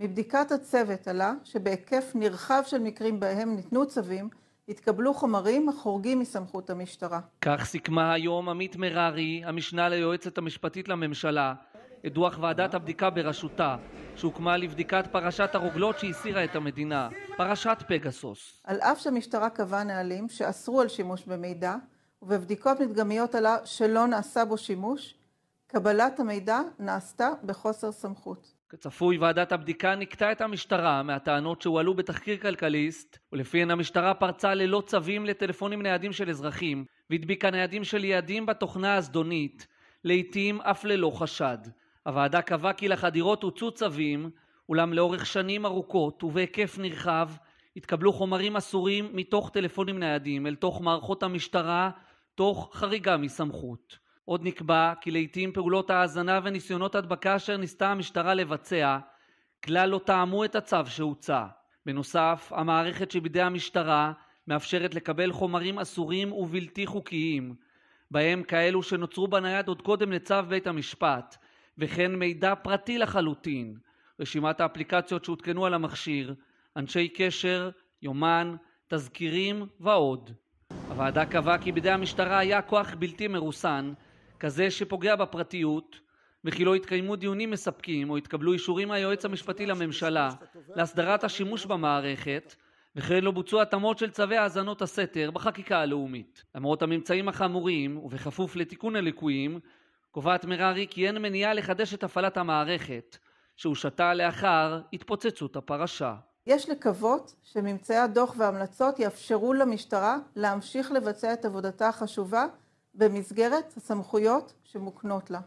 מבדיקת הצוות עלה שבהיקף נרחב של מקרים בהם ניתנו צווים, התקבלו חומרים החורגים מסמכות המשטרה. כך סיכמה היום עמית מררי, המשנה ליועצת המשפטית לממשלה, את דוח ועדת הבדיקה בראשותה, שהוקמה לבדיקת פרשת הרוגלות שהסירה את המדינה, פרשת פגסוס. על אף שהמשטרה קבעה נהלים שאסרו על שימוש במידע, ובבדיקות מדגמיות עלה שלא נעשה בו שימוש, קבלת המידע נעשתה בחוסר סמכות. כצפוי, ועדת הבדיקה נקטה את המשטרה מהטענות שהועלו בתחקיר כלכליסט, ולפיהן המשטרה פרצה ללא צווים לטלפונים ניידים של אזרחים, והדביקה ניידים של יעדים בתוכנה הזדונית, לעתים אף ללא חשד. הוועדה קבעה כי לחדירות הוצאו צווים, אולם לאורך שנים ארוכות ובהיקף נרחב התקבלו חומרים אסורים מתוך טלפונים ניידים אל תוך מערכות המשטרה, תוך חריגה מסמכות. עוד נקבע כי לעיתים פעולות ההאזנה וניסיונות הדבקה אשר ניסתה המשטרה לבצע כלל לא טעמו את הצו שהוצא. בנוסף, המערכת שבידי המשטרה מאפשרת לקבל חומרים אסורים ובלתי חוקיים, בהם כאלו שנוצרו בנייד עוד קודם לצו בית המשפט, וכן מידע פרטי לחלוטין, רשימת האפליקציות שהותקנו על המכשיר, אנשי קשר, יומן, תזכירים ועוד. הוועדה קבעה כי בידי המשטרה היה כוח בלתי מרוסן כזה שפוגע בפרטיות, וכי לא יתקיימו דיונים מספקים או יתקבלו אישורים מהיועץ המשפטי לממשלה להסדרת השימוש במערכת, וכן לא בוצעו התאמות של צווי האזנות הסתר בחקיקה הלאומית. למרות הממצאים החמורים, ובכפוף לתיקון הליקויים, קובעת מררי כי אין מניעה לחדש את הפעלת המערכת, שהושתה לאחר התפוצצות הפרשה. יש לקוות שממצאי הדוח וההמלצות יאפשרו למשטרה להמשיך לבצע את עבודתה החשובה במסגרת הסמכויות שמוקנות לה.